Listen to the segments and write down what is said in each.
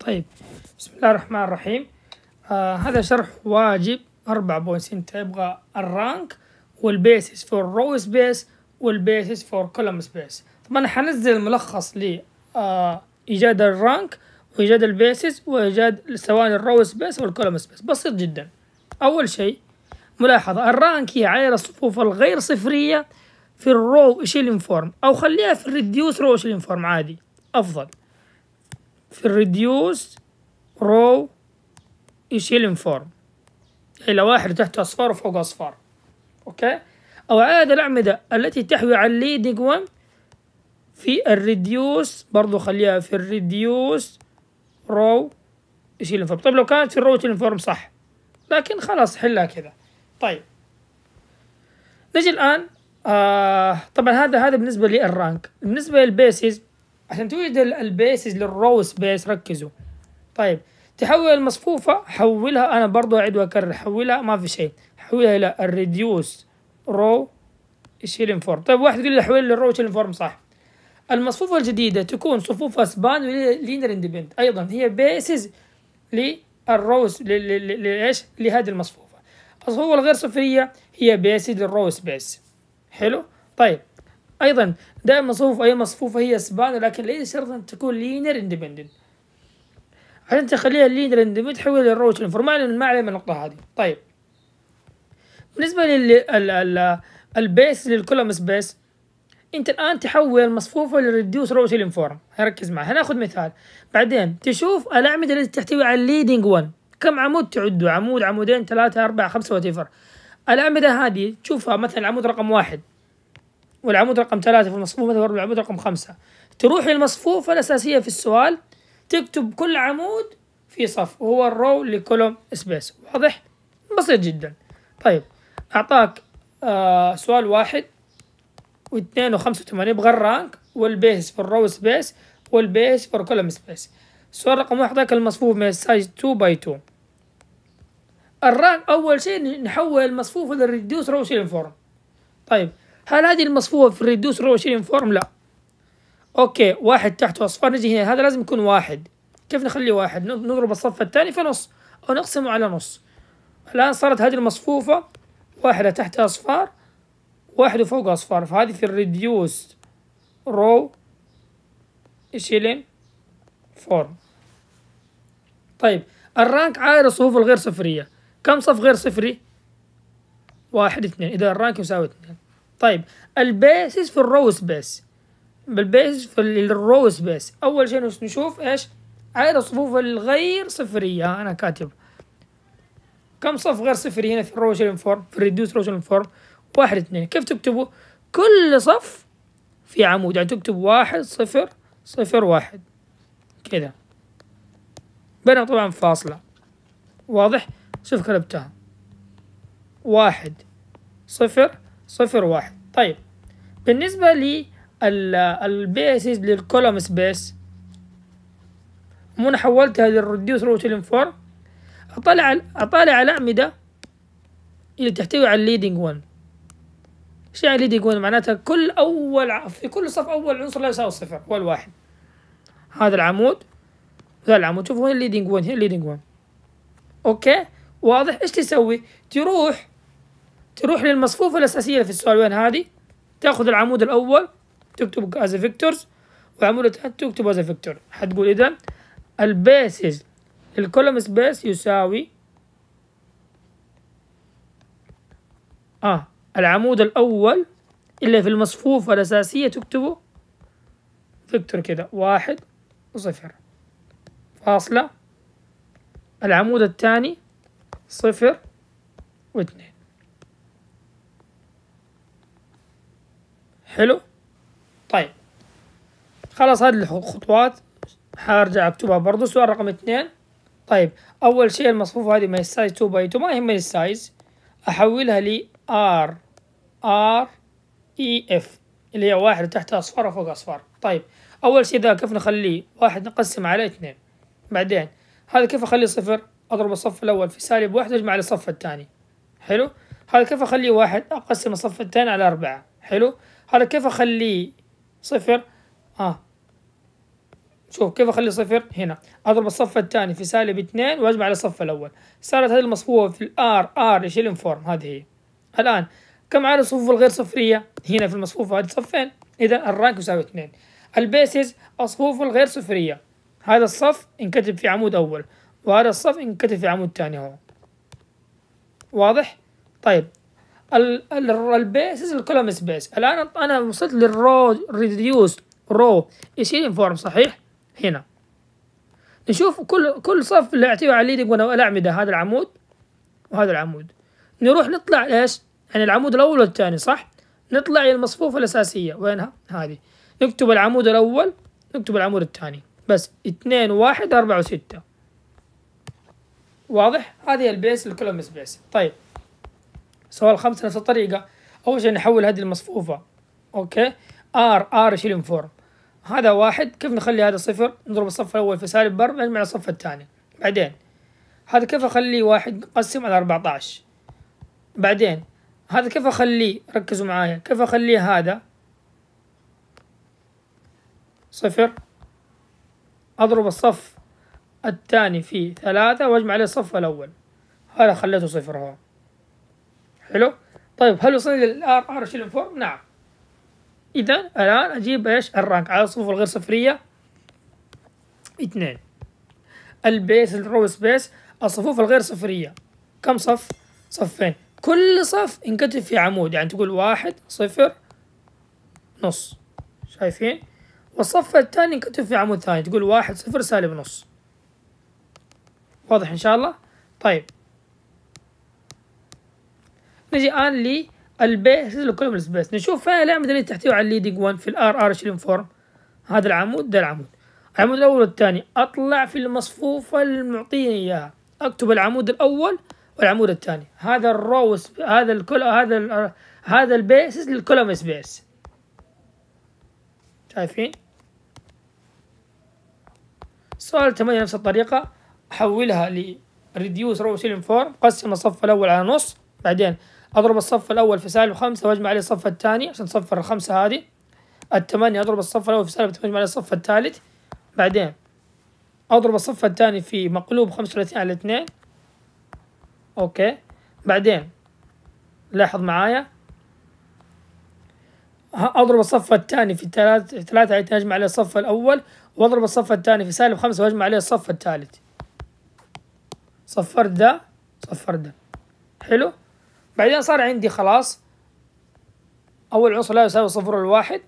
طيب بسم الله الرحمن الرحيم آه هذا شرح واجب أربع بوينتس أنت تبغى الرانك والبيسس فور رو سبيس والبيسس فور كولوم سبيس طبعا حنزل ملخص ل آه ايجاد الرانك وايجاد البيسس وايجاد سواء الرو سبيس والكولوم سبيس بسيط جدا اول شيء ملاحظة الرانك هي على الصفوف الغير صفرية في الرو شيلين فورم او خليها في الريديوس رو شيلين فورم عادي افضل في الريديوس رو يشيل انفورم إلى واحد تحت أصفار وفوق أصفار أوكي أو عدد الأعمدة التي تحوي على الليدنج وان في الريديوس برضو خليها في الريديوس رو يشيل انفورم طيب لو كانت في الرو يشيل انفورم صح لكن خلاص حلها كذا طيب نجي الآن آه طبعا هذا هذا بالنسبة للرانك بالنسبة للبيسز عشان توجد البيسز للروس بيس ركزوا طيب تحول المصفوفة حولها أنا برضو أعيد وأكرر حولها ما في شيء حولها إلى الريديوس رو شيلين فورم طيب واحد يقول لي حول للرو شيلين فورم صح المصفوفة الجديدة تكون صفوفها سبان ولينر اندبند أيضا هي بيسز للروس لإيش لهذه المصفوفة الصفوفة الغير صفرية هي بيسز للروس بيس حلو طيب أيضا دائما مصفوفه أي مصفوفة هي سبان لكن ليس شرط أن تكون لينير اندبندنت عشان تخليها لينير اندبندنت حول للروت انفورمال ما علينا النقطة هذه طيب بالنسبة لل البيس للكولوم سبيس انت الان تحول مصفوفه للريديوس روت لينفورم ركز معي هناخذ مثال بعدين تشوف الاعمده التي تحتوي على الليدنج 1 كم عمود تعده عمود عمودين ثلاثه اربعه خمسه وتفر الاعمده هذه تشوفها مثلا عمود رقم واحد والعمود رقم ثلاثة في المصفوفة مثلا العمود رقم خمسة تروح للمصفوفة الأساسية في السؤال تكتب كل عمود في صف وهو الرو لكولوم سبيس واضح؟ بسيط جدا طيب أعطاك آه سؤال واحد واثنين وخمسة وثمانين يبغى الرانك والبيس في الرو سبيس والبيس في الكولوم سبيس السؤال رقم واحد أعطاك المصفوف من السايز 2 باي 2 الرانك أول شيء نحول المصفوفة للريديوس رو فورم طيب هل هذه المصفوفة في الريدوس 24 فورم؟ لا أوكي واحد تحته أصفار نجي هنا هذا لازم يكون واحد كيف نخليه واحد؟ نضرب الصف الثاني في نص أو نقسمه على نص الآن صارت هذه المصفوفة واحدة تحتها أصفار واحد فوق أصفار فهذه في الريدوس رو شيلين فورم طيب الرانك عائد الصفوف الغير صفرية كم صف غير صفري؟ واحد اثنين إذا الرانك يساوي اثنين طيب البيسز في الروس بيس بالبيسز في الروس بيس اول شيء نشوف ايش عدد الصفوف الغير صفريه انا كاتب كم صف غير صفري هنا في الروس فورم في الريدوس روس فورم واحد اثنين كيف تكتبوا كل صف في عمود يعني تكتب واحد صفر صفر واحد كذا بينهم طبعا فاصلة واضح شوف كتبتها واحد صفر صفر واحد طيب بالنسبة للبيسز للكولوم سبيس وأنا حولتها للرديوس روت فور اطلع أطالع الأعمدة اللي تحتوي على الليدنج ون ايش يعني الليدنج ون معناتها كل أول في كل صف أول عنصر لا يساوي صفر هو الواحد هذا العمود ذا العمود شوفوا وين الليدنج ون هنا الليدنج ون أوكي واضح ايش تسوي تروح تروح للمصفوفة الأساسية في السؤال وين هذه تاخذ العمود الأول تكتب as a vectors وعمود الثاني تكتب as a vector حتقول إذا البيسز الكولوم سبيس يساوي آه العمود الأول اللي في المصفوفة الأساسية تكتبه فيكتور كده واحد وصفر فاصلة العمود الثاني صفر واثنين حلو طيب خلاص هذه الخطوات حارجع اكتبها برضو سؤال رقم اثنين طيب اول شيء المصفوفة هذه هي السايز 2 باي 2 ما يهمني السايز احولها ل ار ار اي اف اللي هي واحد تحت اصفر وفوق اصفر طيب اول شيء ذا كيف نخليه واحد نقسم على اثنين بعدين هذا كيف اخليه صفر اضرب الصف الاول في سالب واحد اجمع الصف الثاني حلو هذا كيف اخليه واحد اقسم الصف الثاني على اربعة حلو هذا كيف اخليه صفر اه شوف كيف اخلي صفر هنا اضرب الصف الثاني في سالب 2 واجمع على الصف الاول صارت هذه المصفوفه في الار ار يشيل فورم هذه هي الان كم عدد الصفوف الغير صفريه هنا في المصفوفه هذه صفين اذا الرانك يساوي 2 البيسز الصفوف الغير صفريه هذا الصف انكتب في عمود اول وهذا الصف انكتب في عمود ثاني هو واضح طيب البيس از الكولوم سبيس الان انا وصلت للرو ريديوس رو يشيل فورم صحيح هنا نشوف كل كل صف له اعتبار عليه يبغون الاعمده هذا العمود وهذا العمود نروح نطلع ايش يعني العمود الاول والثاني صح نطلع الى المصفوفه الاساسيه وينها هذه نكتب العمود الاول نكتب العمود الثاني بس اثنين واحد أربعة وستة واضح هذه البيس الكولوم سبيس طيب سواء خمسة نفس الطريقة أول شيء نحول هذه المصفوفة أوكي ار ار يشيل فورم هذا واحد كيف نخلي هذا صفر نضرب الصف الأول في سالب بر نجمع الصف الثاني بعدين هذا كيف أخليه واحد نقسم على أربعة عشر بعدين هذا كيف أخليه ركزوا معايا كيف أخليه هذا صفر أضرب الصف الثاني في ثلاثة وأجمع عليه الصف الأول هذا خليته صفر هون حلو طيب هل وصلنا للار ار شيل فورم نعم اذا الان اجيب ايش الرانك على الصفوف الغير صفريه اثنين البيس الرو سبيس الصفوف الغير صفريه كم صف صفين كل صف ينكتب في عمود يعني تقول واحد صفر نص شايفين والصف الثاني ينكتب في عمود ثاني تقول واحد صفر سالب نص واضح ان شاء الله طيب نجي الان لي البيس الكولوم السبيس نشوف فيها الاعمده اللي تحتوي على الليدنج 1 في الار ار 20 فورم هذا العمود ده العمود العمود الاول والثاني اطلع في المصفوفه اللي معطيني اياها اكتب العمود الاول والعمود الثاني هذا الرو هذا الكل هذا الـ هذا البيسز للكولوم سبيس شايفين سؤال 8 نفس الطريقة حولها ل reduce row قسم الصف الأول على نص بعدين أضرب الصف الأول في سالب خمسة وأجمع عليه الصف الثاني عشان تصفر الخمسة هذه الثمانية أضرب الصف الأول في سالب ثمانية وأجمع عليه الصف الثالث بعدين أضرب الصف الثاني في مقلوب خمسة وثلاثين على اثنين أوكي بعدين لاحظ معايا أضرب الصف الثاني في ثلاثة على اثنين أجمع عليه الصف الأول وأضرب الصف الثاني في سالب خمسة وأجمع عليه الصف الثالث صفرت ده صفرت ده حلو بعدين صار عندي خلاص أول عنصر لا يساوي صفر الواحد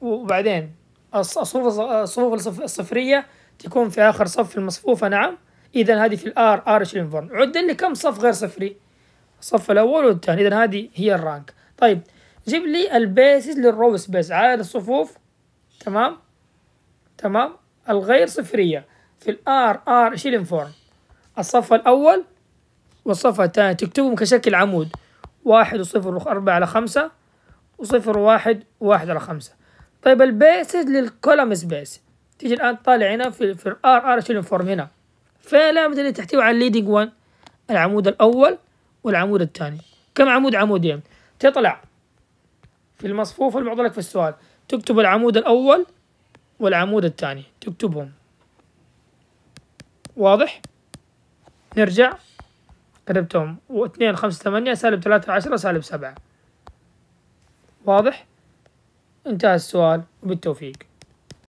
وبعدين الصفوف الصفوف الصفرية تكون في آخر صف في المصفوفة نعم إذا هذه في الآر آر شلينفورن عد لي كم صف غير صفري الصف الأول والثاني إذا هذه هي الرانك طيب جيب لي البيسز للرو سبيس عدد الصفوف تمام تمام الغير صفرية في الآر آر شلينفورن الصف الأول والصفحة الثانية تكتبهم كشكل عمود واحد وصفر أربعة على خمسة وصفر واحد واحد على خمسة طيب البيسز للكولم سبيس تيجي الآن تطالع هنا في, في الآر آر شيلين فورم هنا فين العلامة اللي تحتوي على الليدنج 1 العمود الأول والعمود الثاني كم عمود عمود يعني تطلع في المصفوفة اللي معضلك في السؤال تكتب العمود الأول والعمود الثاني تكتبهم واضح نرجع قربتهم واثنين خمسة ثمانية سالب ثلاثة عشرة سالب سبعة واضح؟ انتهى السؤال وبالتوفيق